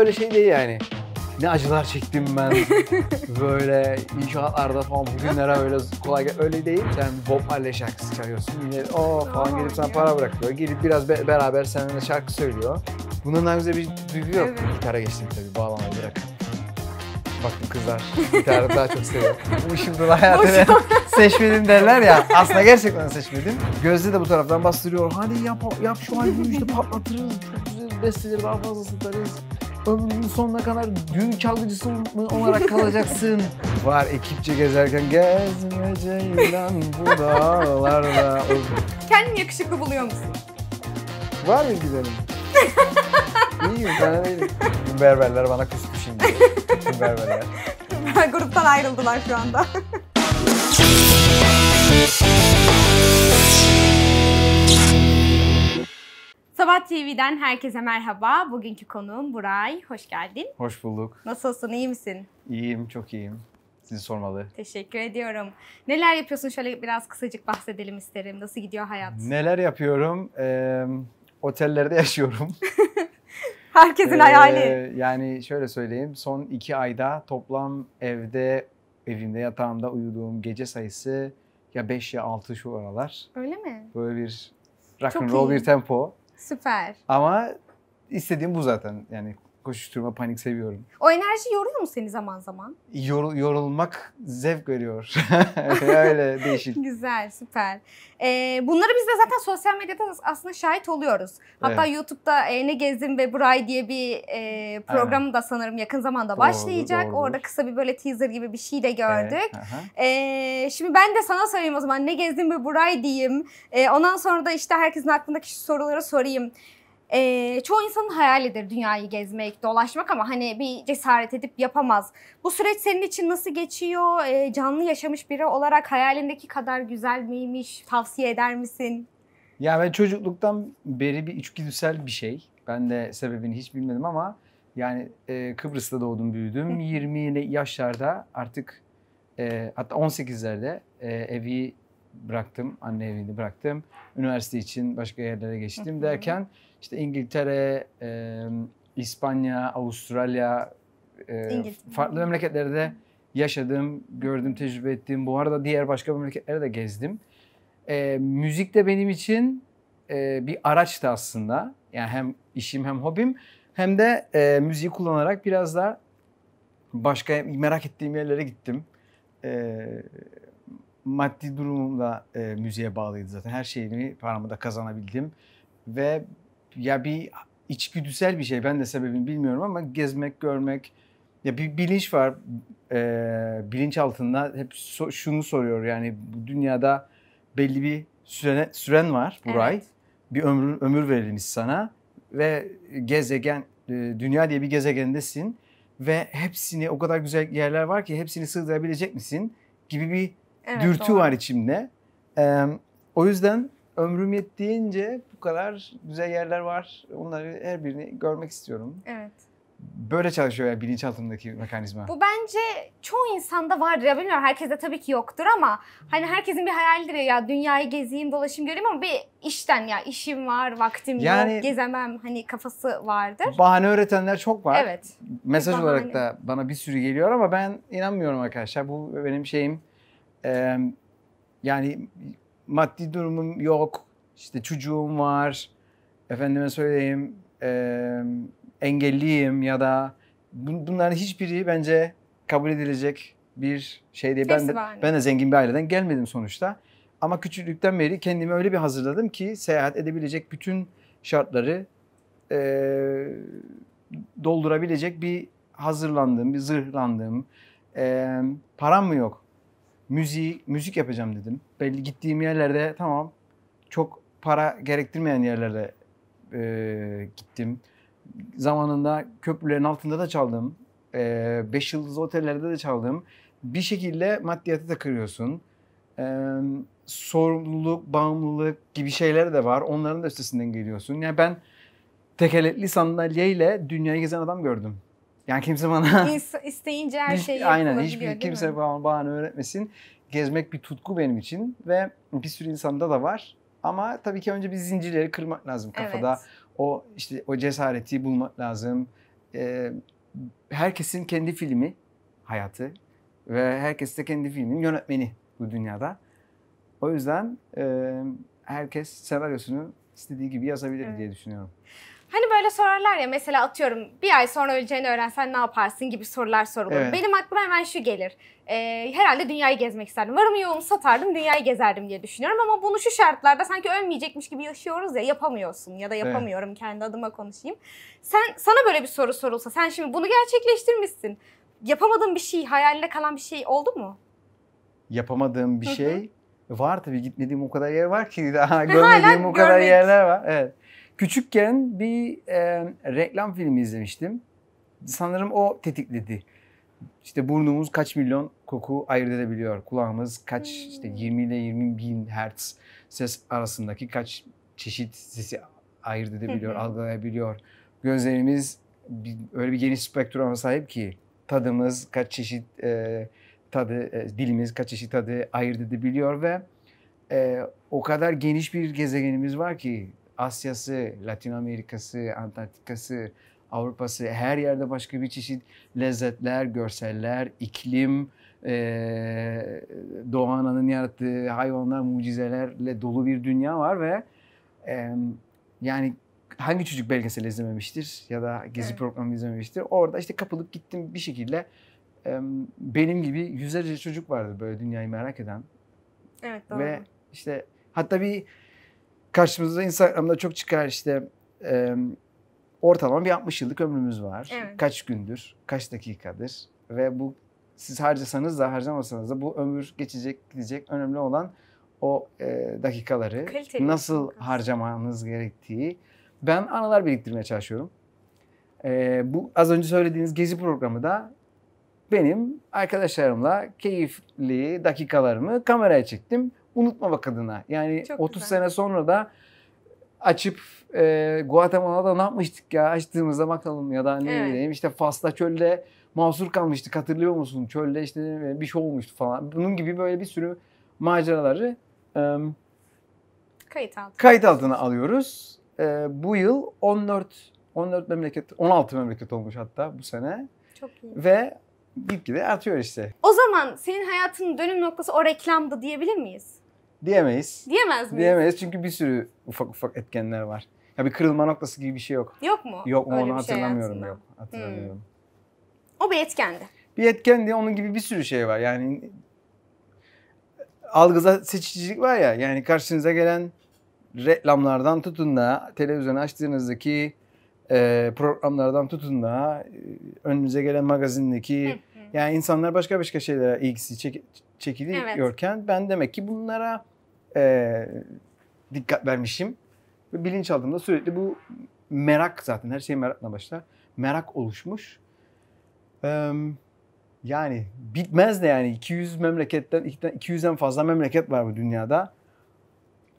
Böyle şey değil yani. Ne acılar çektim ben. böyle inşaatlarda falan bugünlere öyle kolay gel öyle değil. Sen vokalle şarkısı çalıyorsun. Millet o falan gelip sana para bırakıyor. Gelip biraz be beraber seninle şarkı söylüyor. Bundan daha güzel bir duygu yok. Evet. Gitara geçtim tabii bağlamayı bırak. Baktım kızlar gitarı daha çok seviyor. Bu şimdi hayatını seçmedim derler ya. Aslında gerçekten seçmedim. Gözde de bu taraftan bastırıyor. Hadi yap, yap şu albümü işte patlatırız. Çok güzel besteleri daha fazlasını tarayız ömrünün ee, sonuna kadar düğün çalgıcısı olarak kalacaksın. Var ekipçe gezerken gezmeyeceğim lan bu dağlarda. Kendini yakışıklı buluyor musun? Var mı güzelim? İyiyim ben değilim. berberler bana küstü şimdi. Tüm berberler. Gruptan ayrıldılar şu anda. Sabah TV'den herkese merhaba. Bugünkü konuğum Buray. Hoş geldin. Hoş bulduk. Nasılsın, iyi misin? İyiyim, çok iyiyim. Sizi sormalı. Teşekkür ediyorum. Neler yapıyorsun? Şöyle biraz kısacık bahsedelim isterim. Nasıl gidiyor hayat? Neler yapıyorum? Ee, otellerde yaşıyorum. Herkesin ee, hayali. Yani şöyle söyleyeyim. Son iki ayda toplam evde, evimde, yatağımda uyuduğum gece sayısı ya 5 ya 6 şu aralar. Öyle mi? Böyle bir rock and bir tempo. Süper. Ama istediğim bu zaten. Yani koşuşturma, panik seviyorum. O enerji yoruyor mu seni zaman zaman? Yor, yorulmak zevk veriyor. Öyle değişik. Güzel, süper. Ee, bunları biz de zaten sosyal medyada aslında şahit oluyoruz. Hatta evet. YouTube'da e, Ne Gezdim ve Buray diye bir e, programı da sanırım yakın zamanda doğru, başlayacak. Doğrudur. Orada kısa bir böyle teaser gibi bir şey de gördük. Evet, e, şimdi ben de sana sorayım o zaman. Ne Gezdim ve Buray diyeyim. E, ondan sonra da işte herkesin aklındaki soruları sorayım. E, çoğu insanın hayalidir dünyayı gezmek, dolaşmak ama hani bir cesaret edip yapamaz. Bu süreç senin için nasıl geçiyor? E, canlı yaşamış biri olarak hayalindeki kadar güzel miymiş? Tavsiye eder misin? Ya ben çocukluktan beri bir içgüdüsel bir şey. Ben de sebebini hiç bilmedim ama yani e, Kıbrıs'ta doğdum büyüdüm. 20 yaşlarda artık e, hatta 18'lerde e, evi bıraktım. Anne evini bıraktım. Üniversite için başka yerlere geçtim derken işte İngiltere, e, İspanya, Avustralya e, farklı memleketlerde yaşadım, gördüm, tecrübe ettim. Bu arada diğer başka memleketlere de gezdim. E, müzik de benim için e, bir araçtı aslında. Yani hem işim hem hobim hem de e, müziği kullanarak biraz da başka merak ettiğim yerlere gittim. E, maddi durumumla e, müziğe bağlıydı zaten. Her şeyimi paramı da kazanabildim. Ve ya bir içgüdüsel bir şey. Ben de sebebini bilmiyorum ama gezmek, görmek. Ya bir bilinç var. E, bilinç altında hep so- şunu soruyor yani bu dünyada belli bir süren, süren var Buray. Evet. Bir ömür, ömür verilmiş sana ve gezegen, e, dünya diye bir gezegendesin ve hepsini o kadar güzel yerler var ki hepsini sığdırabilecek misin gibi bir Evet, dürtü doğru. var içimde. Ee, o yüzden ömrüm yettiğince bu kadar güzel yerler var. Onları her birini görmek istiyorum. Evet. Böyle çalışıyor yani bilinçaltındaki mekanizma. Bu bence çoğu insanda vardır ya bilmiyorum herkeste tabii ki yoktur ama hani herkesin bir hayalidir ya dünyayı gezeyim dolaşayım göreyim ama bir işten ya işim var vaktim yani, yok gezemem hani kafası vardır. Bahane öğretenler çok var. Evet. Mesaj bahane. olarak da bana bir sürü geliyor ama ben inanmıyorum arkadaşlar bu benim şeyim yani maddi durumum yok, işte çocuğum var, efendime söyleyeyim e, engelliyim ya da bunların hiçbiri bence kabul edilecek bir şey değil. Ben de, ben de zengin bir aileden gelmedim sonuçta. Ama küçüklükten beri kendimi öyle bir hazırladım ki seyahat edebilecek bütün şartları e, doldurabilecek bir hazırlandım, bir zırhlandım. E, param mı yok? müziği, müzik yapacağım dedim. Belli gittiğim yerlerde tamam çok para gerektirmeyen yerlere e, gittim. Zamanında köprülerin altında da çaldım. E, beş yıldızlı otellerde de çaldım. Bir şekilde maddiyatı da kırıyorsun. E, sorumluluk, bağımlılık gibi şeyler de var. Onların da üstesinden geliyorsun. Yani ben tekeletli sandalyeyle dünyayı gezen adam gördüm. Yani kimse bana... İns- isteyince her şeyi hiç, Aynen hiçbir kimse bana, bana öğretmesin. Gezmek bir tutku benim için ve bir sürü insanda da var. Ama tabii ki önce bir zincirleri kırmak lazım kafada. Evet. O işte o cesareti bulmak lazım. Ee, herkesin kendi filmi, hayatı ve herkes de kendi filminin yönetmeni bu dünyada. O yüzden e, herkes senaryosunu istediği gibi yazabilir evet. diye düşünüyorum. Hani böyle sorarlar ya mesela atıyorum bir ay sonra öleceğini öğrensen ne yaparsın gibi sorular sorulur. Evet. Benim aklıma hemen şu gelir. E, herhalde dünyayı gezmek isterdim. Varım yoğumu satardım dünyayı gezerdim diye düşünüyorum. Ama bunu şu şartlarda sanki ölmeyecekmiş gibi yaşıyoruz ya yapamıyorsun ya da yapamıyorum evet. kendi adıma konuşayım. Sen Sana böyle bir soru sorulsa sen şimdi bunu gerçekleştirmişsin. Yapamadığın bir şey hayalinde kalan bir şey oldu mu? Yapamadığım bir Hı -hı. şey var tabii gitmediğim o kadar yer var ki daha görmediğim o kadar görmek. yerler var. Evet. Küçükken bir e, reklam filmi izlemiştim. Sanırım o tetikledi. İşte burnumuz kaç milyon koku ayırt edebiliyor. Kulağımız kaç işte 20 hmm. ile 20 bin hertz ses arasındaki kaç çeşit sesi ayırt edebiliyor, algılayabiliyor. Gözlerimiz bir, öyle bir geniş spektruma sahip ki tadımız kaç çeşit e, tadı, e, dilimiz kaç çeşit tadı ayırt edebiliyor ve e, o kadar geniş bir gezegenimiz var ki Asya'sı, Latin Amerika'sı, Antarktika'sı, Avrupa'sı her yerde başka bir çeşit lezzetler, görseller, iklim, ee, Doğu Ana'nın yarattığı hayvanlar, mucizelerle dolu bir dünya var ve e, yani hangi çocuk belgesel izlememiştir ya da gezi evet. programı izlememiştir. Orada işte kapılıp gittim bir şekilde e, benim gibi yüzlerce çocuk vardı böyle dünyayı merak eden. Evet doğru. Ve işte hatta bir karşımızda Instagram'da çok çıkar işte e, ortalama bir 60 yıllık ömrümüz var. Evet. Kaç gündür, kaç dakikadır ve bu siz harcasanız da harcamasanız da bu ömür geçecek gidecek önemli olan o e, dakikaları Kaliteli. nasıl harcamanız gerektiği. Ben anılar biriktirmeye çalışıyorum. E, bu az önce söylediğiniz gezi programı da benim arkadaşlarımla keyifli dakikalarımı kameraya çektim unutmamak adına. Yani Çok 30 güzel. sene sonra da açıp e, Guatemala'da ne yapmıştık ya açtığımızda bakalım ya da ne evet. bileyim işte Fas'ta çölde mahsur kalmıştık hatırlıyor musun? Çölde işte bir şey olmuştu falan. Bunun gibi böyle bir sürü maceraları e, kayıt altına, kayıt altına alıyoruz. E, bu yıl 14 14 memleket 16 memleket olmuş hatta bu sene. Çok iyi. Ve gitgide artıyor işte. O zaman senin hayatının dönüm noktası o reklamdı diyebilir miyiz? Diyemeyiz. Diyemez miyiz? Diyemeyiz çünkü bir sürü ufak ufak etkenler var. Ya bir kırılma noktası gibi bir şey yok. Yok mu? Yok mu Öyle onu bir şey hatırlamıyorum hayatında. yok. Hatırlamıyorum. Hmm. O bir etkendi. Bir etkendi. onun gibi bir sürü şey var. Yani algıza seçicilik var ya. Yani karşınıza gelen reklamlardan tutun da televizyon açtığınızdaki e, programlardan tutun da e, önünüze gelen magazindeki yani insanlar başka başka şeylere ilgisi çek, çekiliyorken evet. ben demek ki bunlara e, dikkat vermişim. Ve bilinç bilinçaltımda sürekli bu merak zaten her şey merakla başlar. Merak oluşmuş. Ee, yani bitmez de yani 200 memleketten 200'den fazla memleket var bu dünyada.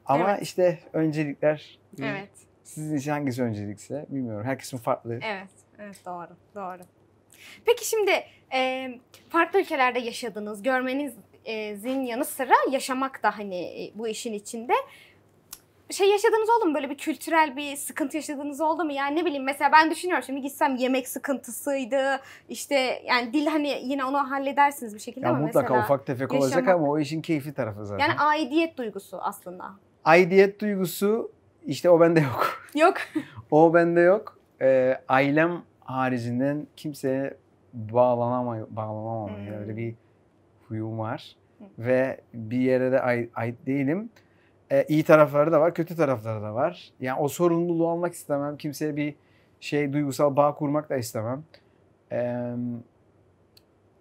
Ama evet. işte öncelikler Evet. Sizin için hangisi öncelikse bilmiyorum. Herkesin farklı. Evet. Evet doğru. Doğru. Peki şimdi e, farklı ülkelerde yaşadınız, görmeniz e, zin yanı sıra yaşamak da hani e, bu işin içinde şey yaşadığınız oldu mu? Böyle bir kültürel bir sıkıntı yaşadığınız oldu mu? Yani ne bileyim mesela ben düşünüyorum şimdi gitsem yemek sıkıntısıydı. işte yani dil hani yine onu halledersiniz bir şekilde ya ama mutlaka mesela. ufak tefek yaşamak, olacak ama o işin keyfi tarafı zaten. Yani aidiyet duygusu aslında. Aidiyet duygusu işte o bende yok. Yok. o bende yok. Ee, ailem haricinden kimseye bağlanamay bağlanamam. Hmm. Yani öyle bir huyum var. Ve bir yere de ait, ait değilim. E, iyi tarafları da var, kötü tarafları da var. Yani o sorumluluğu almak istemem. Kimseye bir şey duygusal bağ kurmak da istemem. E,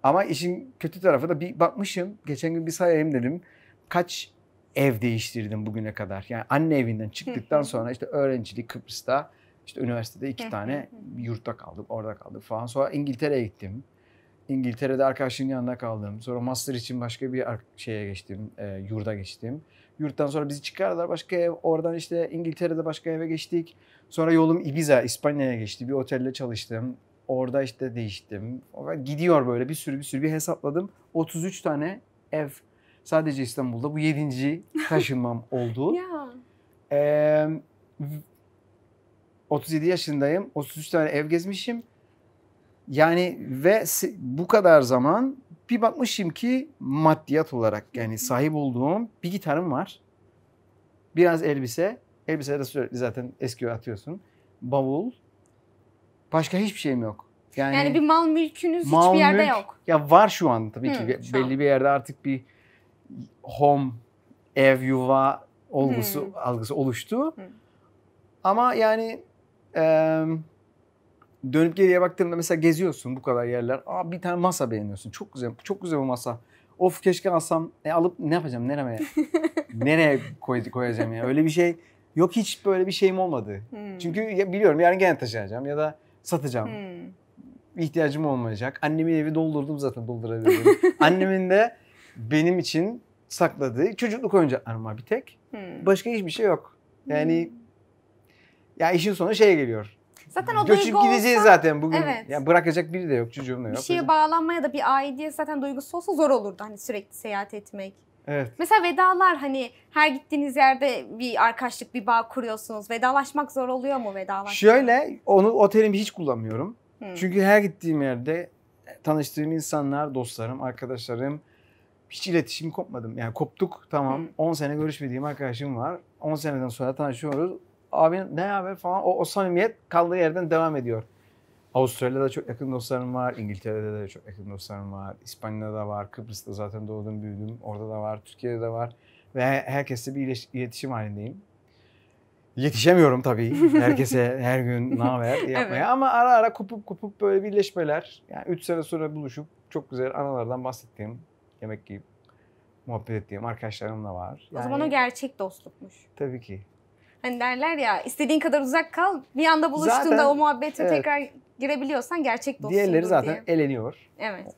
ama işin kötü tarafı da bir bakmışım. Geçen gün bir sayayım dedim. Kaç ev değiştirdim bugüne kadar. Yani anne evinden çıktıktan sonra işte öğrencilik Kıbrıs'ta işte üniversitede iki tane yurtta kaldım, orada kaldım. falan. Sonra İngiltere'ye gittim. İngiltere'de arkadaşımın yanında kaldım. Sonra master için başka bir şeye geçtim, e, yurda geçtim. Yurttan sonra bizi çıkardılar başka ev. Oradan işte İngiltere'de başka eve geçtik. Sonra yolum Ibiza, İspanya'ya geçti. Bir otelde çalıştım. Orada işte değiştim. Gidiyor böyle bir sürü bir sürü bir hesapladım. 33 tane ev sadece İstanbul'da. Bu yedinci taşınmam oldu. ya. Ee, 37 yaşındayım. 33 tane ev gezmişim. Yani ve bu kadar zaman bir bakmışım ki maddiyat olarak yani sahip olduğum bir gitarım var. Biraz elbise. Elbise de sürekli zaten eski atıyorsun. Bavul. Başka hiçbir şeyim yok. Yani, yani bir mal mülkünüz mal hiçbir yerde mülk, yok. Ya var şu an tabii Hı, ki. Belli an. bir yerde artık bir home, ev, yuva olgusu, Hı. algısı oluştu. Hı. Ama yani... E, dönüp geriye baktığımda mesela geziyorsun bu kadar yerler. Aa bir tane masa beğeniyorsun. Çok güzel. Çok güzel bu masa. Of keşke alsam. E alıp ne yapacağım? Nereye? nereye koy, koyacağım ya? Öyle bir şey yok hiç böyle bir şeyim olmadı. Hmm. Çünkü biliyorum yarın gene taşıyacağım ya da satacağım. Hmm. İhtiyacım olmayacak. Annemin evi doldurdum zaten doldurabilirim. Annemin de benim için sakladığı çocukluk oyuncaklarım var bir tek. Hmm. Başka hiçbir şey yok. Yani hmm. ya işin sonu şeye geliyor Zaten o Göçüp gideceğiz olsa, zaten bugün. Evet. Yani bırakacak biri de yok çocuğum da yok. Bir şeye bağlanmaya da bir aidiye zaten duygusu olsa zor olurdu hani sürekli seyahat etmek. Evet. Mesela vedalar hani her gittiğiniz yerde bir arkadaşlık bir bağ kuruyorsunuz. Vedalaşmak zor oluyor mu vedalaşmak? Şöyle onu o hiç kullanmıyorum. Hmm. Çünkü her gittiğim yerde tanıştığım insanlar, dostlarım, arkadaşlarım hiç iletişim kopmadım. Yani koptuk tamam. Hmm. sene görüşmediğim arkadaşım var. 10 seneden sonra tanışıyoruz. Abi ne haber falan o, o samimiyet kaldığı yerden devam ediyor. Avustralya'da çok yakın dostlarım var, İngiltere'de de çok yakın dostlarım var, İspanya'da var, Kıbrıs'ta zaten doğdum büyüdüm, orada da var, Türkiye'de de var ve herkesle bir iletişim halindeyim. Yetişemiyorum tabii herkese her gün ne haber yapmaya evet. ama ara ara kopup kopup böyle birleşmeler. Yani 3 sene sonra buluşup çok güzel analardan bahsettiğim, yemek yiyip muhabbet ettiğim arkadaşlarım da var. Yani, o zaman o gerçek dostlukmuş. Tabii ki. Hani derler ya istediğin kadar uzak kal bir anda buluştuğunda zaten, o muhabbete evet. tekrar girebiliyorsan gerçek dost. Diğerleri zaten diye. eleniyor. Evet.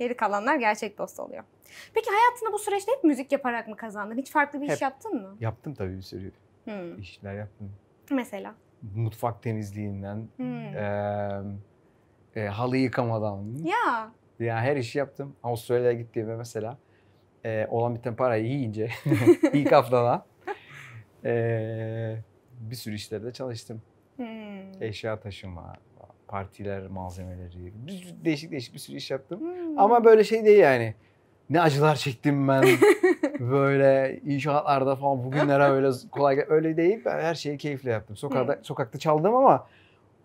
evet. kalanlar gerçek dost oluyor. Peki hayatını bu süreçte hep müzik yaparak mı kazandın? Hiç farklı bir hep iş yaptın mı? Yaptım tabii bir sürü hmm. işler yaptım. Mesela? Mutfak temizliğinden, hmm. e, e, halı yıkamadan. Ya. Ya her işi yaptım. Avustralya'ya gittiğimde mesela e, olan biten parayı yiyince ilk haftada ee, bir sürü işlerde çalıştım. Hmm. Eşya taşıma, partiler, malzemeleri. Bir, değişik değişik bir sürü iş yaptım. Hmm. Ama böyle şey değil yani. Ne acılar çektim ben. böyle inşaatlarda falan bugünlere öyle kolay öyle değil. Ben her şeyi keyifle yaptım. Sokakta hmm. sokakta çaldım ama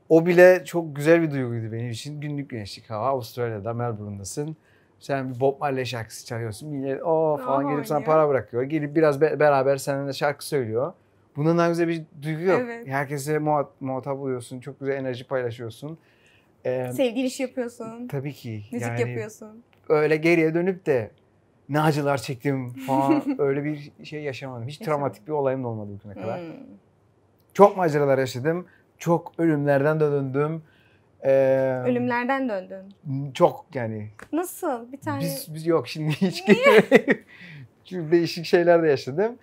o bile çok güzel bir duyguydu benim için. Günlük güneşlik hava. Avustralya'da Melbourne'dasın. Sen bir Bob Marley şarkısı çalıyorsun. Millet o falan gelip sana para bırakıyor. Gelip biraz be- beraber seninle şarkı söylüyor. Bundan daha güzel bir duygu yok. Evet. Herkese muhat- muhatap oluyorsun. Çok güzel enerji paylaşıyorsun. Ee, Sevgili iş yapıyorsun. Tabii ki. Müzik yani yapıyorsun. Öyle geriye dönüp de ne acılar çektim falan öyle bir şey yaşamadım. Hiç travmatik bir olayım da olmadı bugüne kadar. Hmm. Çok maceralar yaşadım. Çok ölümlerden de döndüm. Ee, Ölümlerden döndün. Çok yani. Nasıl? Bir tane. Biz, biz yok şimdi hiç. Niye? Çünkü değişik şeyler de yaşadım.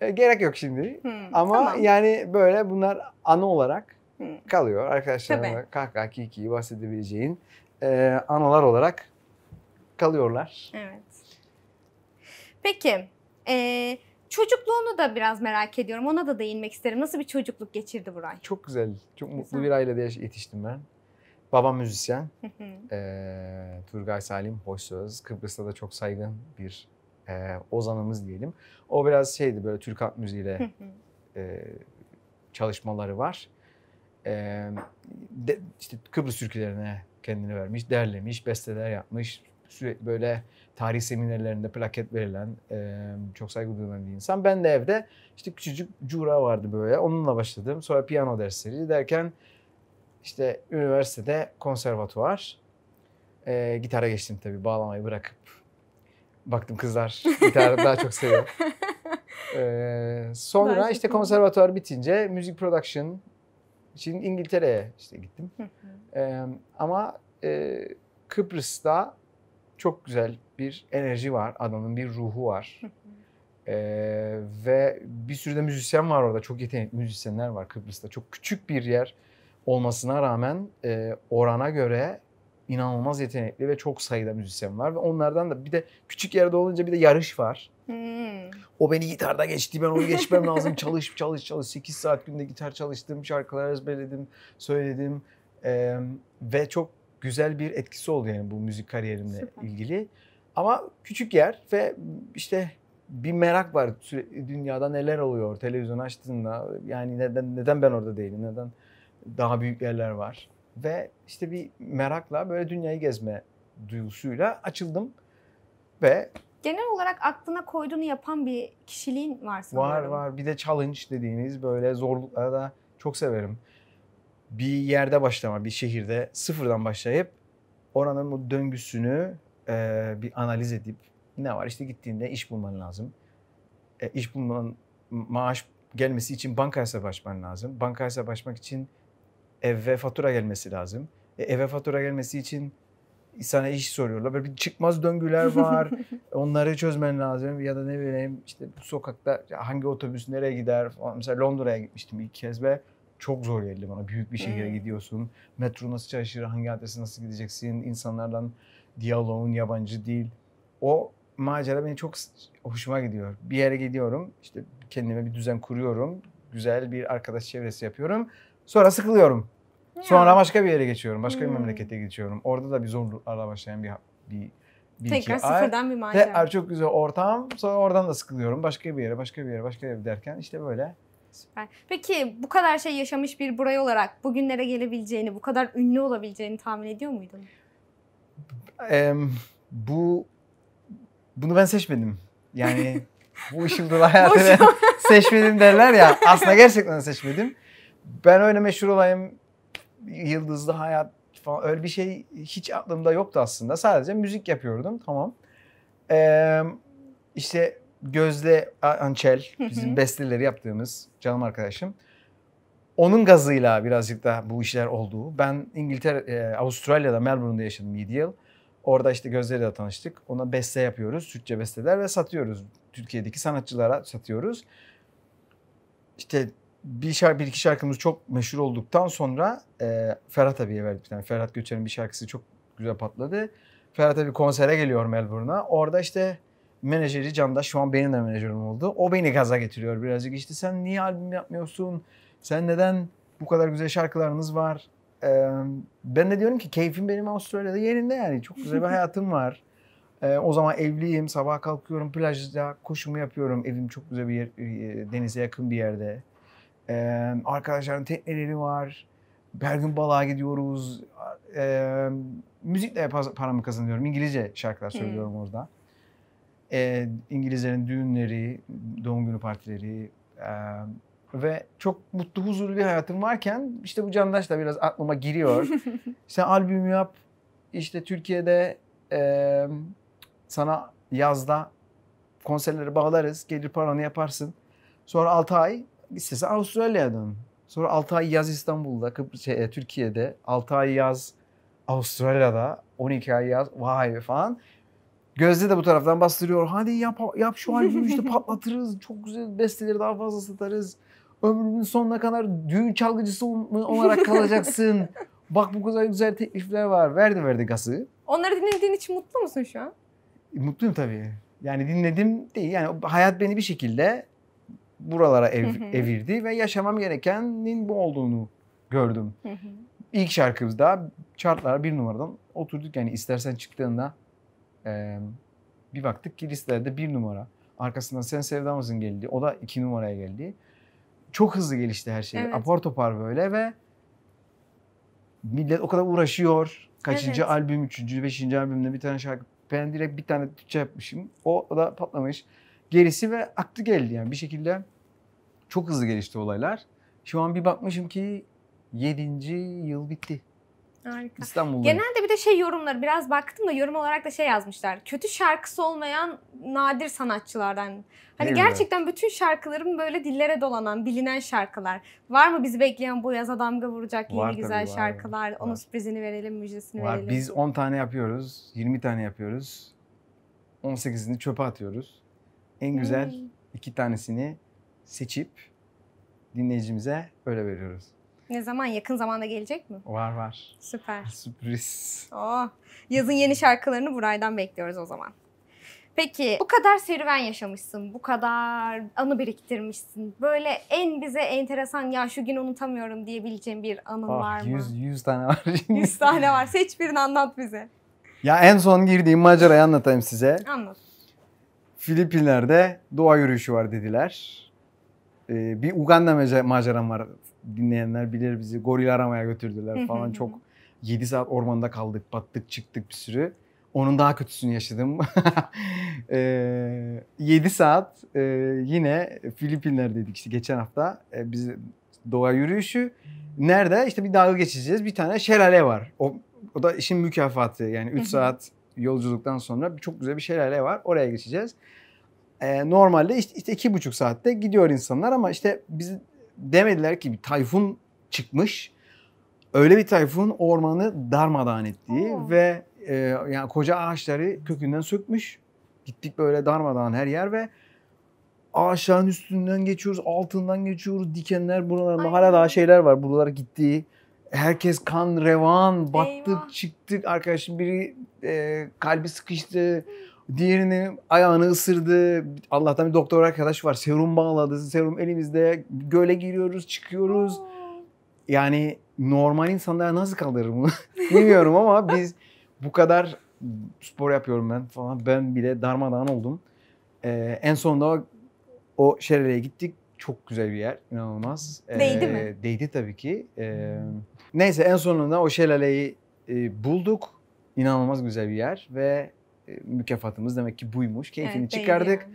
E, gerek yok şimdi. Hmm, Ama tamam. yani böyle bunlar ana olarak hmm. kalıyor. Arkadaşlarımla kahkaha kikiyi bahsedebileceğin e, analar olarak kalıyorlar. Evet. Peki. E, çocukluğunu da biraz merak ediyorum. Ona da değinmek isterim. Nasıl bir çocukluk geçirdi Buray? Çok güzel. Çok güzel. mutlu bir ailede yetiştim ben. Babam müzisyen. e, Turgay Salim Hoşsöz. Kıbrıs'ta da çok saygın bir e, ozanımız diyelim. O biraz şeydi böyle Türk halk müziğiyle e, çalışmaları var. E, de, işte Kıbrıs türkülerine kendini vermiş, derlemiş, besteler yapmış. Sürekli böyle tarih seminerlerinde plaket verilen e, çok saygı duyulan bir insan. Ben de evde işte küçücük cura vardı böyle onunla başladım. Sonra piyano dersleri derken işte üniversitede konservatuvar. E, gitara geçtim tabii bağlamayı bırakıp. Baktım kızlar gitarı daha çok seviyor. E, sonra işte konservatuvar bitince müzik production için İngiltere'ye işte gittim. e, ama e, Kıbrıs'ta çok güzel bir enerji var. adamın bir ruhu var. Ee, ve bir sürü de müzisyen var orada. Çok yetenekli müzisyenler var Kıbrıs'ta. Çok küçük bir yer olmasına rağmen e, orana göre inanılmaz yetenekli ve çok sayıda müzisyen var ve onlardan da bir de küçük yerde olunca bir de yarış var. Hmm. O beni gitarda geçti ben onu geçmem lazım çalış çalış çalış 8 saat günde gitar çalıştım şarkılar ezberledim söyledim ee, ve çok güzel bir etkisi oldu yani bu müzik kariyerimle Süper. ilgili. Ama küçük yer ve işte bir merak var dünyada neler oluyor televizyon açtığında yani neden neden ben orada değilim neden daha büyük yerler var. Ve işte bir merakla böyle dünyayı gezme duygusuyla açıldım ve Genel olarak aklına koyduğunu yapan bir kişiliğin var sanırım. Var var. Bir de challenge dediğiniz böyle zorluklara da çok severim. Bir yerde başlama, bir şehirde sıfırdan başlayıp oranın bu döngüsünü e, bir analiz edip ne var işte gittiğinde iş bulman lazım. E, iş bulman maaş gelmesi için banka hesabı açman lazım. Banka hesabı açmak için eve fatura gelmesi lazım. E, eve fatura gelmesi için sana iş soruyorlar. Böyle bir çıkmaz döngüler var. Onları çözmen lazım. Ya da ne bileyim işte bu sokakta hangi otobüs nereye gider falan. Mesela Londra'ya gitmiştim ilk kez ve çok zor geldi bana. Büyük bir şehire hmm. gidiyorsun. Metro nasıl çalışır, hangi adresi nasıl gideceksin, insanlardan diyaloğun yabancı değil. O macera beni çok hoşuma gidiyor. Bir yere gidiyorum, işte kendime bir düzen kuruyorum. Güzel bir arkadaş çevresi yapıyorum. Sonra sıkılıyorum. Ya. Sonra başka bir yere geçiyorum. Başka hmm. bir memlekete geçiyorum. Orada da bir zorlukla başlayan bir bir bir Tekrar iki sıfırdan ay. bir macera. Tekrar çok güzel ortam. Sonra oradan da sıkılıyorum. Başka bir yere, başka bir yere, başka bir yere derken işte böyle. Süper. Peki bu kadar şey yaşamış bir buraya olarak bugünlere gelebileceğini, bu kadar ünlü olabileceğini tahmin ediyor muydun? Ee, bu bunu ben seçmedim. Yani bu ışıldılı hayatı seçmedim derler ya. Aslında gerçekten seçmedim. Ben öyle meşhur olayım, yıldızlı hayat falan öyle bir şey hiç aklımda yoktu aslında. Sadece müzik yapıyordum tamam. Ee, işte Gözde Ançel bizim besteleri yaptığımız canım arkadaşım. Onun gazıyla birazcık da bu işler olduğu Ben İngiltere, Avustralya'da Melbourne'da yaşadım 7 yıl. Orada işte Gözde'yle de tanıştık. Ona beste yapıyoruz. Türkçe besteler ve satıyoruz. Türkiye'deki sanatçılara satıyoruz. İşte bir şarkı, bir iki şarkımız çok meşhur olduktan sonra e, Ferhat abiye verdik. Yani Ferhat Göçer'in bir şarkısı çok güzel patladı. Ferhat abi konsere geliyor Melbourne'a. Orada işte menajeri Candaş şu an benim de menajerim oldu. O beni gaza getiriyor birazcık. İşte sen niye albüm yapmıyorsun? Sen neden bu kadar güzel şarkılarınız var? Ee, ben de diyorum ki keyfim benim Avustralya'da yerinde yani. Çok güzel bir hayatım var. Ee, o zaman evliyim, sabah kalkıyorum plajda koşumu yapıyorum. Evim çok güzel bir yer, e, denize yakın bir yerde. Ee, arkadaşların tekneleri var. Her gün balığa gidiyoruz. Ee, müzikle paramı kazanıyorum. İngilizce şarkılar söylüyorum hmm. orada. Ee, İngilizlerin düğünleri, doğum günü partileri e, ve çok mutlu, huzurlu bir hayatım varken işte bu candaş da biraz aklıma giriyor. Sen albüm yap, işte Türkiye'de e, sana yazda konserleri bağlarız, gelir paranı yaparsın. Sonra 6 ay istese Avustralya'dan. Sonra 6 ay yaz İstanbul'da, Kıbrıs, şey, e, Türkiye'de, 6 ay yaz Avustralya'da, 12 ay yaz vay falan. Gözde de bu taraftan bastırıyor. Hadi yap, yap şu albümü işte patlatırız. Çok güzel besteleri daha fazla satarız. Ömrünün sonuna kadar düğün çalgıcısı olarak kalacaksın. Bak bu kadar güzel teklifler var. Verdi verdi gazı. Onları dinlediğin için mutlu musun şu an? E, mutluyum tabii. Yani dinledim değil. Yani hayat beni bir şekilde buralara ev, evirdi ve yaşamam gerekenin bu olduğunu gördüm. İlk şarkımızda chartlara bir numaradan oturduk. Yani istersen çıktığında e, bir baktık ki listelerde bir numara. Arkasından sen sevdamızın geldi. O da iki numaraya geldi. Çok hızlı gelişti her şey. Evet. Apar topar böyle ve millet o kadar uğraşıyor. Kaçıncı evet. albüm, üçüncü, beşinci albümde bir tane şarkı. Ben direkt bir tane Türkçe yapmışım. O, o da patlamış. Gerisi ve aktı geldi yani bir şekilde çok hızlı gelişti olaylar. Şu an bir bakmışım ki 7. yıl bitti. Harika. İstanbul'da. Genelde bir de şey yorumları biraz baktım da yorum olarak da şey yazmışlar. Kötü şarkısı olmayan nadir sanatçılardan. Hani Değil gerçekten mi? bütün şarkıların böyle dillere dolanan, bilinen şarkılar. Var mı bizi bekleyen bu yaza damga vuracak yeni var, güzel tabii, şarkılar? Var. Onun sürprizini verelim, müjdesini var. verelim. Biz 10 tane yapıyoruz, 20 tane yapıyoruz. 18'ini çöpe atıyoruz en güzel hmm. iki tanesini seçip dinleyicimize öyle veriyoruz. Ne zaman? Yakın zamanda gelecek mi? Var var. Süper. Sürpriz. Oh, yazın yeni şarkılarını buraydan bekliyoruz o zaman. Peki bu kadar serüven yaşamışsın, bu kadar anı biriktirmişsin. Böyle en bize enteresan ya şu gün unutamıyorum diyebileceğim bir anın oh, var mı? 100, 100 tane var. Şimdi. 100 tane var. Seç birini anlat bize. Ya en son girdiğim macerayı anlatayım size. Anlat. Filipinler'de doğa yürüyüşü var dediler. Ee, bir Uganda maceram var. Dinleyenler bilir bizi. Goril aramaya götürdüler falan. Çok 7 saat ormanda kaldık. Battık çıktık bir sürü. Onun daha kötüsünü yaşadım. e, ee, 7 saat e, yine Filipinler dedik işte geçen hafta. E, biz doğa yürüyüşü. Nerede? İşte bir dalga geçeceğiz. Bir tane şelale var. O, o da işin mükafatı. Yani 3 saat yolculuktan sonra çok güzel bir şelale var. Oraya geçeceğiz. Ee, normalde işte, işte iki buçuk saatte gidiyor insanlar ama işte biz demediler ki bir tayfun çıkmış. Öyle bir tayfun ormanı darmadağın ettiği Oo. ve e, yani koca ağaçları kökünden sökmüş. Gittik böyle darmadağın her yer ve ağaçların üstünden geçiyoruz, altından geçiyoruz. Dikenler buralarda hala daha şeyler var. Buralara gittiği herkes kan revan, battık, Eyvah. çıktık. Arkadaşım biri e, kalbi sıkıştı. Diğerini ayağını ısırdı. Allah'tan bir doktor arkadaş var. Serum bağladı. Serum elimizde. Göle giriyoruz, çıkıyoruz. Yani normal insanlar nasıl kalır mı? Bilmiyorum ama biz bu kadar spor yapıyorum ben falan. Ben bile darmadağın oldum. Ee, en sonunda o şereleye gittik. Çok güzel bir yer. inanılmaz. E, değdi ee, mi? Değdi tabii ki. Ee, hmm. Neyse en sonunda o şelaleyi e, bulduk. İnanılmaz güzel bir yer ve e, mükafatımız demek ki buymuş. Keyfini evet, çıkardık. Yani.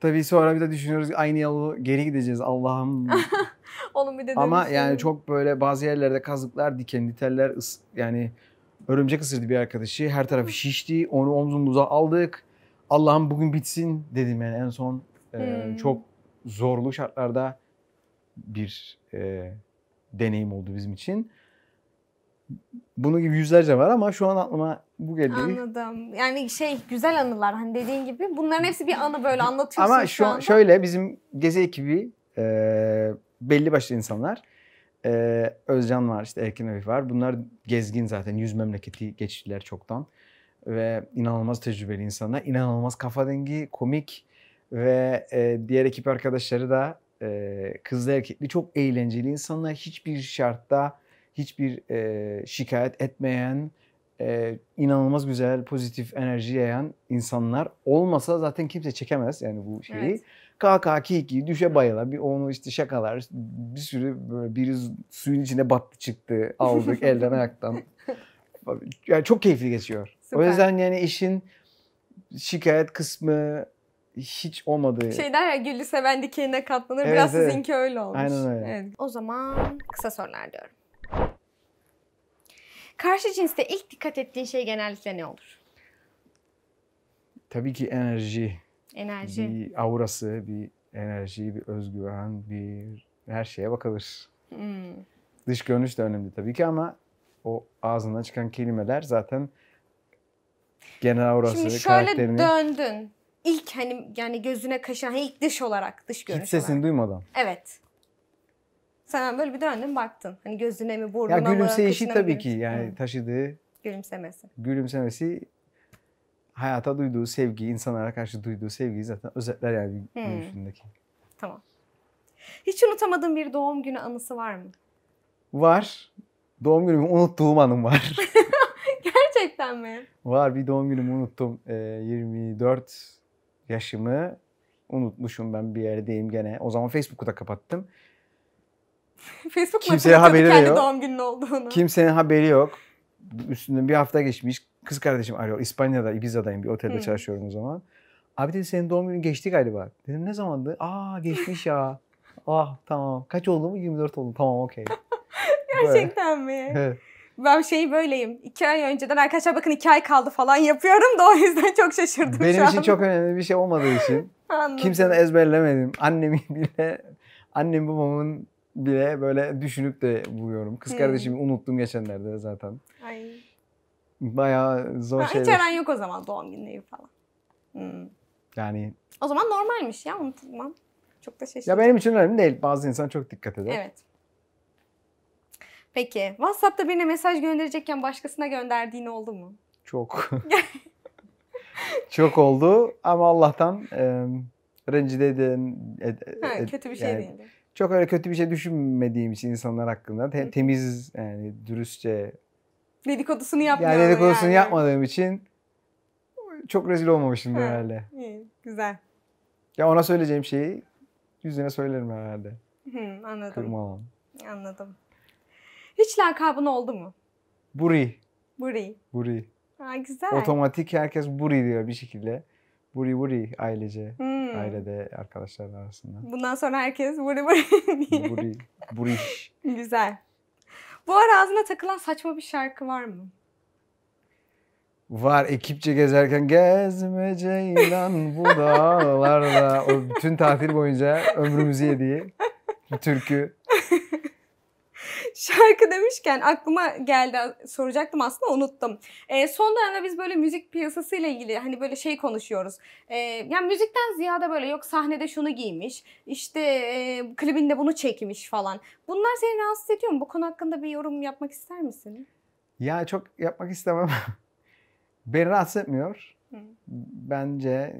Tabii sonra bir de düşünüyoruz aynı yolu geri gideceğiz Allah'ım. Onun bir de Ama dönüşüm. yani çok böyle bazı yerlerde kazıklar, diken dikenli teller yani örümcek ısırdı bir arkadaşı. Her tarafı şişti. Onu omzumuza aldık. Allah'ım bugün bitsin dedim yani en son. Ee, hmm. çok zorlu şartlarda bir e, deneyim oldu bizim için bunun gibi yüzlerce var ama şu an aklıma bu geldi. Anladım. Yani şey güzel anılar hani dediğin gibi bunların hepsi bir anı böyle anlatıyorsun Ama şu, şu an şöyle bizim gezi ekibi e, belli başlı insanlar. E, Özcan var işte Erkin Öğüf var. Bunlar gezgin zaten yüz memleketi geçtiler çoktan. Ve inanılmaz tecrübeli insanlar. inanılmaz kafa dengi, komik ve e, diğer ekip arkadaşları da e, kızlı erkekli çok eğlenceli insanlar. Hiçbir şartta hiçbir e, şikayet etmeyen, e, inanılmaz güzel, pozitif enerji yayan insanlar olmasa zaten kimse çekemez yani bu şeyi. Evet. Kaka kiki düşe bayıla bir onu işte şakalar bir sürü böyle biri suyun içine battı çıktı aldık elden ayaktan. Yani çok keyifli geçiyor. Süper. O yüzden yani işin şikayet kısmı hiç olmadı. Şeyler ya gülü seven dikenine katlanır. Evet, Biraz evet. sizinki öyle olmuş. Aynen öyle. Evet. O zaman kısa sorular diyorum. Karşı cinste ilk dikkat ettiğin şey genellikle ne olur? Tabii ki enerji. Enerji. Bir aurası, bir enerji, bir özgüven, bir her şeye bakılır. Hmm. Dış görünüş de önemli tabii ki ama o ağzından çıkan kelimeler zaten genel aurası, Şimdi şöyle karakterini... döndün. İlk hani yani gözüne kaşan, hani ilk dış olarak, dış görünüş Hiç sesini olarak. duymadan. Evet. Sen böyle bir döndün baktın. Hani gözüne mi burnuna ya, mı? Gülümseyişi tabii mi, ki yani Hı. taşıdığı. Gülümsemesi. Gülümsemesi hayata duyduğu sevgi, insanlara karşı duyduğu sevgiyi zaten özetler yani hmm. gülüşündeki. Tamam. Hiç unutamadığın bir doğum günü anısı var mı? Var. Doğum günümü unuttuğum anım var. Gerçekten mi? Var. Bir doğum günümü unuttum. E, ee, 24 yaşımı unutmuşum ben bir yerdeyim gene. O zaman Facebook'u da kapattım. Facebook Kimseye haberi kendi yok. doğum günün olduğunu. Kimsenin haberi yok. Üstünden bir hafta geçmiş. Kız kardeşim arıyor. İspanya'da, Ibiza'dayım. Bir otelde hmm. çalışıyorum o zaman. Abi dedi senin doğum günün geçti galiba. Dedim ne zamandı? Aa geçmiş ya. ah tamam. Kaç oldu mu? 24 oldu. Tamam okey. Gerçekten mi? Ben şey böyleyim. İki ay önceden arkadaşlar bakın iki ay kaldı falan yapıyorum da o yüzden çok şaşırdım Benim şu için an. çok önemli bir şey olmadığı için. Anladım. Kimsenin ezberlemedim. Annemi bile, annem babamın bile böyle düşünüp de buluyorum. Kız hmm. kardeşimi unuttum geçenlerde zaten. Ay. Bayağı zor şey. şeyler. Hiç aran yok o zaman doğum günleri falan. Hmm. Yani. O zaman normalmiş ya unutulmam. Çok da şaşırdım. Ya benim için önemli değil. Bazı insan çok dikkat eder. Evet. Peki. WhatsApp'ta birine mesaj gönderecekken başkasına gönderdiğin oldu mu? Çok. çok oldu ama Allah'tan e, rencide eden... Ed, ha, kötü bir şey değildi çok öyle kötü bir şey düşünmediğim için insanlar hakkında temiz yani dürüstçe dedikodusunu yapmıyorum. Yani dedikodusunu yani. yapmadığım için çok rezil olmamışım ha, herhalde. İyi, güzel. Ya ona söyleyeceğim şeyi yüzüne söylerim herhalde. Hı, anladım. Kırmam. Anladım. Hiç lakabın oldu mu? Buri. Buri. Buri. Ha, güzel. Otomatik herkes Buri diyor bir şekilde vuri vuri ailece. Hmm. Ailede arkadaşlar arasında. Bundan sonra herkes vuri vuri diye. Vuri, buriş. Güzel. Bu ara ağzına takılan saçma bir şarkı var mı? Var ekipçe gezerken gezme Ceylan bu dağlarda. O bütün tatil boyunca ömrümüzü yediği bir türkü şarkı demişken aklıma geldi soracaktım aslında unuttum. E, son dönemde biz böyle müzik piyasası ile ilgili hani böyle şey konuşuyoruz. E, yani müzikten ziyade böyle yok sahnede şunu giymiş, işte e, klibinde bunu çekmiş falan. Bunlar seni rahatsız ediyor mu? Bu konu hakkında bir yorum yapmak ister misin? Ya çok yapmak istemem. Beni rahatsız etmiyor. Hı. Bence e,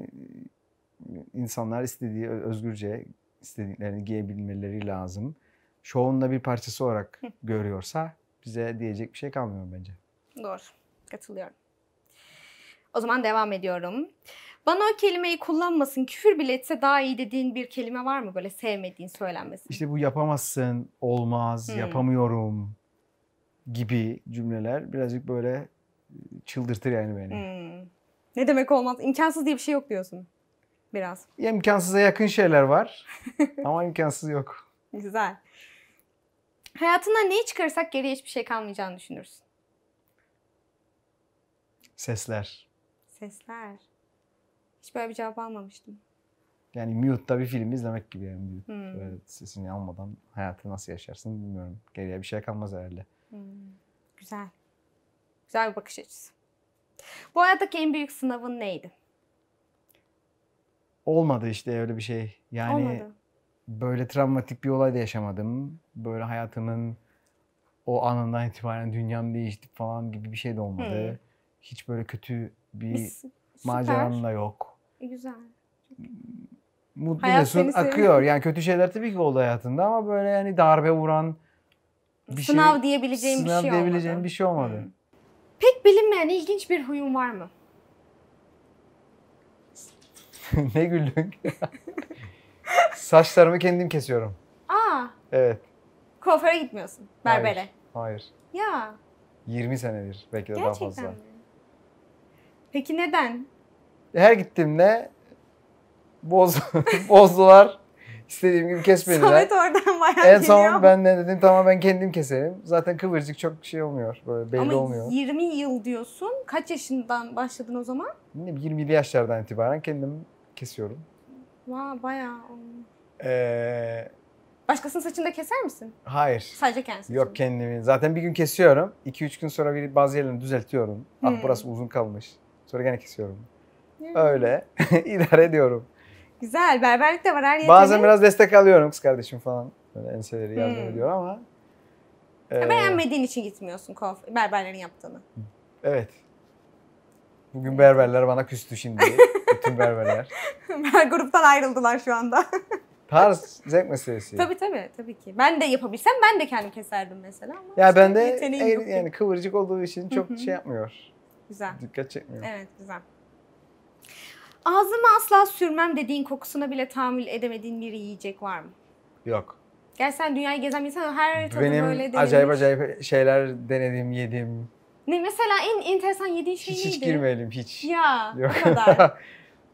insanlar istediği özgürce istediklerini giyebilmeleri lazım şovun da bir parçası olarak görüyorsa bize diyecek bir şey kalmıyor bence. Doğru. Katılıyorum. O zaman devam ediyorum. Bana o kelimeyi kullanmasın, küfür bile etse daha iyi dediğin bir kelime var mı böyle sevmediğin, söylenmesi? İşte bu yapamazsın, olmaz, hmm. yapamıyorum gibi cümleler birazcık böyle ıı, çıldırtır yani beni. Hmm. Ne demek olmaz? İmkansız diye bir şey yok diyorsun biraz. Ya, imkansıza yakın şeyler var ama imkansız yok. Güzel. Hayatından neyi çıkarırsak geriye hiçbir şey kalmayacağını düşünürsün. Sesler. Sesler. Hiç böyle bir cevap almamıştım. Yani Mute'da bir film izlemek gibi yani. Hmm. Böyle sesini almadan hayatı nasıl yaşarsın bilmiyorum. Geriye bir şey kalmaz herhalde. Hmm. Güzel. Güzel bir bakış açısı. Bu hayattaki en büyük sınavın neydi? Olmadı işte öyle bir şey. Yani Olmadı. böyle travmatik bir olay da yaşamadım böyle hayatımın o anından itibaren dünyam değişti falan gibi bir şey de olmadı. Hmm. Hiç böyle kötü bir Biz, maceram da yok. E, güzel. Mutlu Mesut akıyor. Yani kötü şeyler tabii ki oldu hayatında ama böyle yani darbe vuran bir şey- sınav şey, diyebileceğim sınav bir şey diyebileceğim bir şey olmadı. Hmm. Pek bilinmeyen ilginç bir huyum var mı? ne güldün? Saçlarımı kendim kesiyorum. Aa. Evet. Kuaföre gitmiyorsun, berbere. Hayır. hayır. Ya. 20 senedir belki de daha Gerçekten fazla. Peki neden? Her gittiğimde boz, bozdular. İstediğim gibi kesmediler. Samet oradan bayağı en geliyor. son ben de dedim tamam ben kendim keserim. Zaten kıvırcık çok şey olmuyor. Böyle belli Ama olmuyor. 20 yıl diyorsun. Kaç yaşından başladın o zaman? Ne yaşlardan itibaren kendim kesiyorum. Vay bayağı olmuş. Ee, Başkasının saçını da keser misin? Hayır. Sadece kendisi. Yok kendimi. Zaten bir gün kesiyorum. 2-3 gün sonra bir bazı yerlerini düzeltiyorum. Ah, hmm. Ah burası uzun kalmış. Sonra gene kesiyorum. Hmm. Öyle idare ediyorum. Güzel. Berberlik de var her yerde. Bazen biraz destek alıyorum kız kardeşim falan. Böyle enseleri hmm. ediyor ama. E... Beğenmediğin için gitmiyorsun konf- berberlerin yaptığını. Evet. Bugün berberler bana küstü şimdi. Bütün berberler. Gruptan ayrıldılar şu anda. Tarz zevk meselesi. Tabii tabii tabii ki. Ben de yapabilsem ben de kendim keserdim mesela. Ama ya işte ben de el, yani kıvırcık olduğu için çok şey yapmıyor. Güzel. Dikkat çekmiyor. Evet güzel. Ağzıma asla sürmem dediğin kokusuna bile tahammül edemediğin bir yiyecek var mı? Yok. Gel sen dünyayı gezen insan her tadı Benim böyle denemiş. Benim acayip acayip şeyler denedim, yedim. Ne mesela en enteresan yediğin şey hiç, neydi? Hiç girmeyelim hiç. Ya Yok. o kadar.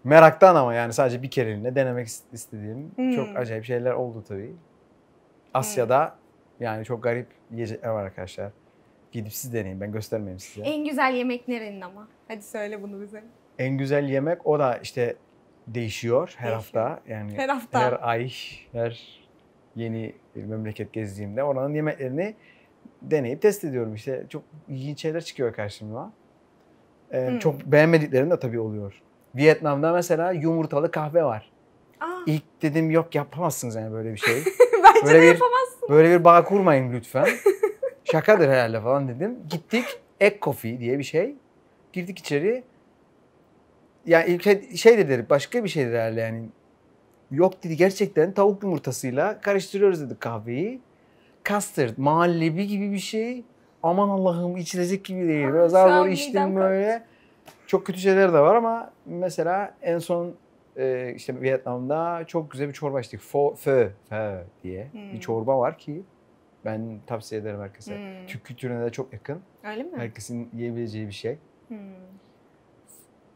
Meraktan ama yani sadece bir kereliğine denemek istediğim hmm. çok acayip şeyler oldu tabii. Asya'da hmm. yani çok garip yiyecekler var arkadaşlar. Gidip siz deneyin ben göstermeyeyim size. En güzel yemek nerenin ama? Hadi söyle bunu bize. En güzel yemek o da işte değişiyor her değişiyor. hafta. Yani her hafta. Her ay, her yeni memleket gezdiğimde oranın yemeklerini deneyip test ediyorum işte. Çok ilginç şeyler çıkıyor karşıma. Ee, hmm. Çok beğenmediklerim de tabii oluyor. Vietnam'da mesela yumurtalı kahve var. Aa. İlk dedim yok yapamazsınız yani böyle bir şey. Bence böyle de bir, yapamazsın. Böyle bir bağ kurmayın lütfen. Şakadır herhalde falan dedim. Gittik Egg Coffee diye bir şey. Girdik içeri. Yani ilk şey dedi başka bir şeydir herhalde yani. Yok dedi gerçekten tavuk yumurtasıyla karıştırıyoruz dedi kahveyi. Custard, mahallebi gibi bir şey. Aman Allah'ım içilecek gibi değil. Biraz daha doğru içtim böyle. Çok kötü şeyler de var ama mesela en son e, işte Vietnam'da çok güzel bir çorba içtik. Pho, Fö Fö diye hmm. bir çorba var ki ben tavsiye ederim herkese. Hmm. Türk kültürüne de çok yakın. Öyle mi? Herkesin yiyebileceği bir şey. Hmm.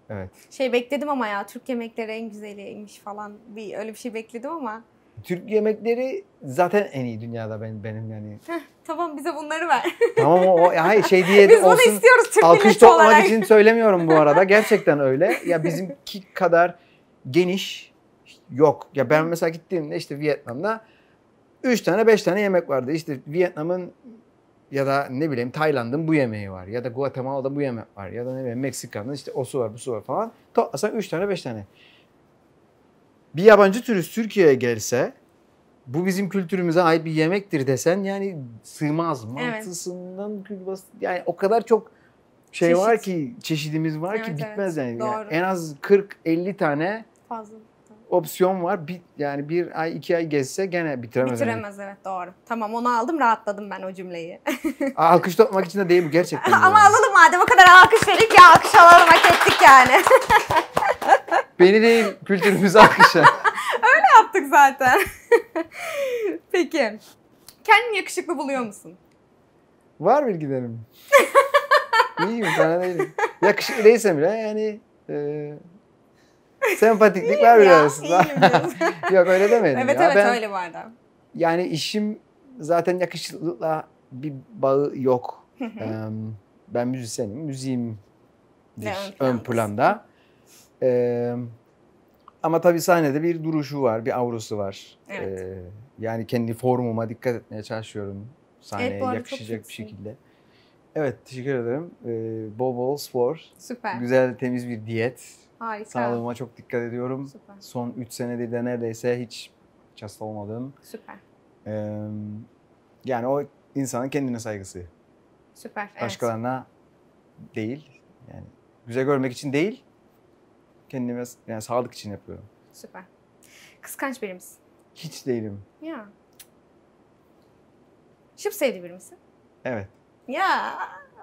Evet. Şey bekledim ama ya Türk yemekleri en güzeliymiş falan bir öyle bir şey bekledim ama. Türk yemekleri zaten en iyi dünyada ben benim yani. Heh tamam bize bunları ver. Tamam o, o hayır şey diye Biz olsun, bunu istiyoruz Türk milleti olarak. toplamak için söylemiyorum bu arada. Gerçekten öyle. Ya bizimki kadar geniş yok. Ya ben mesela gittiğimde işte Vietnam'da 3 tane 5 tane yemek vardı. İşte Vietnam'ın ya da ne bileyim Tayland'ın bu yemeği var ya da Guatemala'da bu yemek var ya da ne bileyim Meksika'nın işte o su var bu su var falan. Toplasan 3 tane 5 tane. Bir yabancı turist Türkiye'ye gelse bu bizim kültürümüze ait bir yemektir desen yani sığmaz mantısından evet. külbas yani o kadar çok şey Çeşit. var ki çeşidimiz var evet, ki bitmez evet. yani. Doğru. yani en az 40 50 tane fazla opsiyon var. Bir, yani bir ay iki ay gezse gene bitiremez. Bitiremez yani. evet doğru. Tamam onu aldım rahatladım ben o cümleyi. Aa, alkış topmak için de değil bu gerçekten. Ama yani. alalım madem o kadar alkış verdik ya alkış alalım hak ettik yani. Beni değil kültürümüzü alkışa. Öyle yaptık zaten. Peki. Kendini yakışıklı buluyor musun? Var bilgilerim. İyiyim sana değilim. Yakışıklı değilsem bile yani e, sempatiklik var ya, biraz. Yok öyle demedim Evet ya. evet ben, öyle vardı. Yani işim zaten yakışıklılıkla bir bağı yok. ee, ben müzisyenim. Müziğim evet, ön planda. Ee, ama tabii sahnede bir duruşu var, bir avrosu var. Evet. Ee, yani kendi formuma dikkat etmeye çalışıyorum. Sahneye evet, yakışacak bir şekilde. Evet teşekkür ederim. Ee, bol spor. Süper. Güzel temiz bir diyet. Harika. Sağlığıma çok dikkat ediyorum. Süper. Son 3 senedir de neredeyse hiç, hiç hasta olmadım. Süper. Ee, yani o insanın kendine saygısı. Süper. Başkalarına değil. Yani güzel görmek için değil. Kendime yani sağlık için yapıyorum. Süper. Kıskanç birimiz. Hiç değilim. Ya. Şıp sevdi misin? Evet. Ya.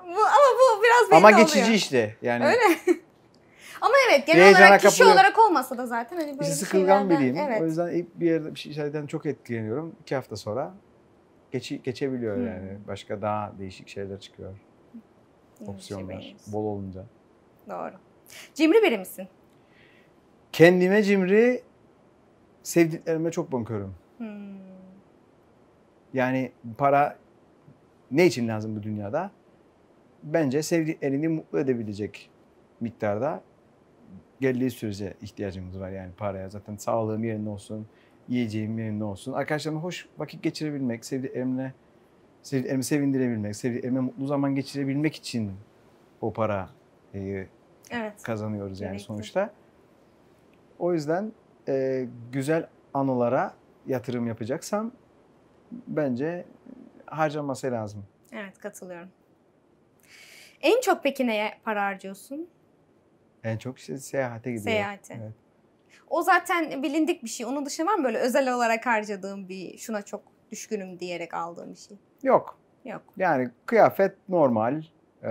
Bu, ama bu biraz belli Ama geçici oluyor. işte. Yani Öyle. ama evet genel Heyecana olarak kişi kapılıyor. olarak olmasa da zaten hani böyle bir sıkılgan şeylerden- biriyim. Evet. O yüzden bir yerde bir şey, şeyden çok etkileniyorum. İki hafta sonra geçi, geçebiliyor Hmm. yani. Başka daha değişik şeyler çıkıyor. İyi bir şey bol olunca. Doğru. Cimri biri misin? Kendime cimri sevdiklerime çok bakıyorum. Hmm. Yani para ne için lazım bu dünyada? Bence sevdiklerini mutlu edebilecek miktarda geldiği sürece ihtiyacımız var yani paraya. Zaten sağlığım yerinde olsun, yiyeceğim yerinde olsun. Arkadaşlarımla hoş vakit geçirebilmek, sevdiklerimle sevdiklerimi sevindirebilmek, sevdiklerime mutlu zaman geçirebilmek için o para evet. kazanıyoruz yani Gerekli. sonuçta. O yüzden e, güzel anılara yatırım yapacaksam bence harcaması lazım. Evet katılıyorum. En çok peki neye para harcıyorsun? En çok işte seyahate gidiyor. Seyahate. Evet. O zaten bilindik bir şey. Onun dışında var mı böyle özel olarak harcadığım bir şuna çok düşkünüm diyerek aldığım bir şey? Yok. Yok. Yani kıyafet normal. Ee,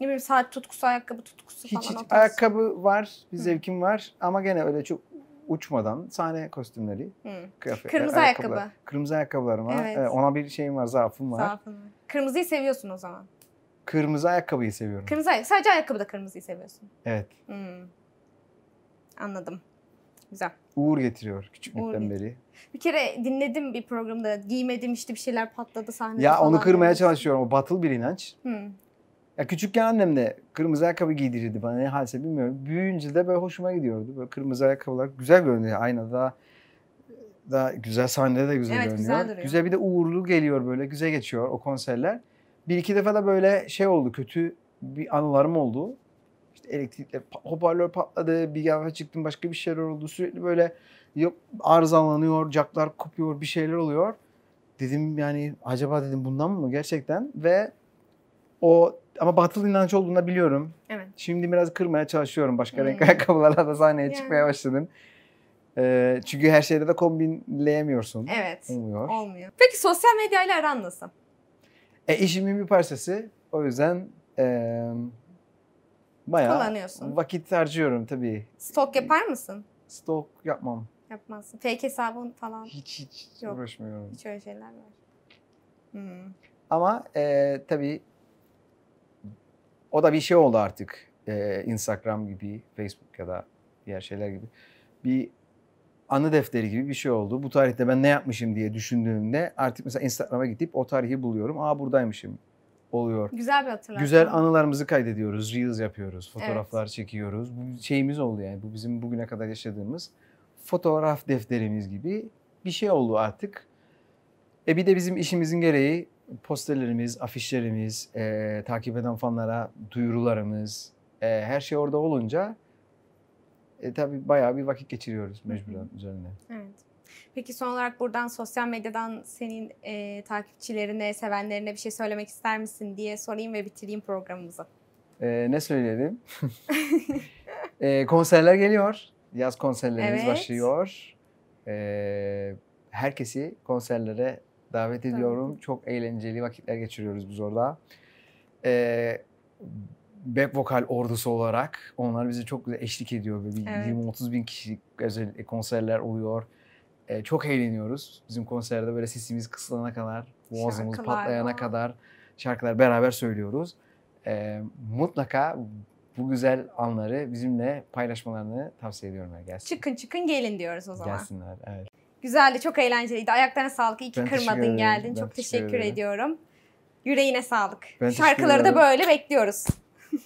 ne bileyim saat tutkusu, ayakkabı tutkusu hiç, falan. Hiç ayakkabı var, bir zevkim Hı. var ama gene öyle çok uçmadan sahne kostümleri, hmm. kıyafet, kırmızı ayakkabı. ayakkabı. Kırmızı ayakkabılarım var. Evet. Ee, ona bir şeyim var, zaafım var. Zaafın Kırmızıyı seviyorsun o zaman. Kırmızı ayakkabıyı seviyorum. Kırmızı ayakkabı. Sadece ayakkabıda kırmızıyı seviyorsun. Evet. Hmm. Anladım. Güzel. Uğur getiriyor küçüklükten Uğur. beri. Bir kere dinledim bir programda. Giymedim işte bir şeyler patladı sahnede Ya falan. onu kırmaya çalışıyorum. O batıl bir inanç. Hmm. Ya küçükken annem de kırmızı ayakkabı giydirirdi bana ne halse bilmiyorum. Büyüyünce de böyle hoşuma gidiyordu. Böyle kırmızı ayakkabılar güzel görünüyor aynada. Da güzel sahnede de güzel evet, görünüyor. Güzel, güzel bir de uğurlu geliyor böyle güzel geçiyor o konserler. Bir iki defa da böyle şey oldu kötü bir anılarım oldu. İşte elektrikler hoparlör patladı bir yere çıktım başka bir şeyler oldu. Sürekli böyle yok arızalanıyor caklar kopuyor bir şeyler oluyor. Dedim yani acaba dedim bundan mı gerçekten ve o ama batıl inanç olduğunu biliyorum. Evet. Şimdi biraz kırmaya çalışıyorum. Başka hmm. renk ayakkabılarla da sahneye yani. çıkmaya başladım. Ee, çünkü her şeyde de kombinleyemiyorsun. Evet. Olmuyor. Olmuyor. Peki sosyal medyayla aran nasıl? E, işimin bir parçası. O yüzden e, bayağı vakit harcıyorum tabii. Stok yapar mısın? Stok yapmam. Yapmazsın. Fake hesabın falan. Hiç hiç Yok. uğraşmıyorum. Hiç öyle şeyler var. Hmm. Ama e, tabii o da bir şey oldu artık. Ee, Instagram gibi, Facebook ya da diğer şeyler gibi. Bir anı defteri gibi bir şey oldu. Bu tarihte ben ne yapmışım diye düşündüğümde artık mesela Instagram'a gidip o tarihi buluyorum. Aa buradaymışım oluyor. Güzel bir hatırlatma. Güzel anılarımızı kaydediyoruz, reels yapıyoruz, fotoğraflar evet. çekiyoruz. Bu şeyimiz oldu yani. Bu bizim bugüne kadar yaşadığımız fotoğraf defterimiz gibi bir şey oldu artık. E bir de bizim işimizin gereği posterlerimiz, afişlerimiz, e, takip eden fanlara duyurularımız, e, her şey orada olunca e, tabii bayağı bir vakit geçiriyoruz mecburen üzerine. Evet. Peki son olarak buradan sosyal medyadan senin e, takipçilerine, sevenlerine bir şey söylemek ister misin diye sorayım ve bitireyim programımızı. E, ne söyleyelim? e, konserler geliyor. Yaz konserlerimiz evet. başlıyor. E, herkesi konserlere Davet ediyorum. Evet. Çok eğlenceli vakitler geçiriyoruz biz orada. Ee, back vokal ordusu olarak onlar bizi çok güzel eşlik ediyor. Böyle evet. 20-30 bin kişilik özel konserler oluyor. Ee, çok eğleniyoruz. Bizim konserde böyle sesimiz kısılana kadar, boğazımız şarkılar patlayana o. kadar şarkılar beraber söylüyoruz. Ee, mutlaka bu güzel anları bizimle paylaşmalarını tavsiye ediyorum herkese. Çıkın çıkın gelin diyoruz o zaman. Gelsinler evet. Güzeldi, çok eğlenceliydi. Ayaklarına sağlık. İyi ki ben kırmadın geldin. Ben çok teşekkür, teşekkür ediyorum. Yüreğine sağlık. Ben Şarkıları da böyle bekliyoruz.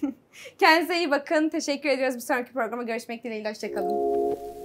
Kendinize iyi bakın. Teşekkür ediyoruz. Bir sonraki programa görüşmek dileğiyle. Hoşçakalın.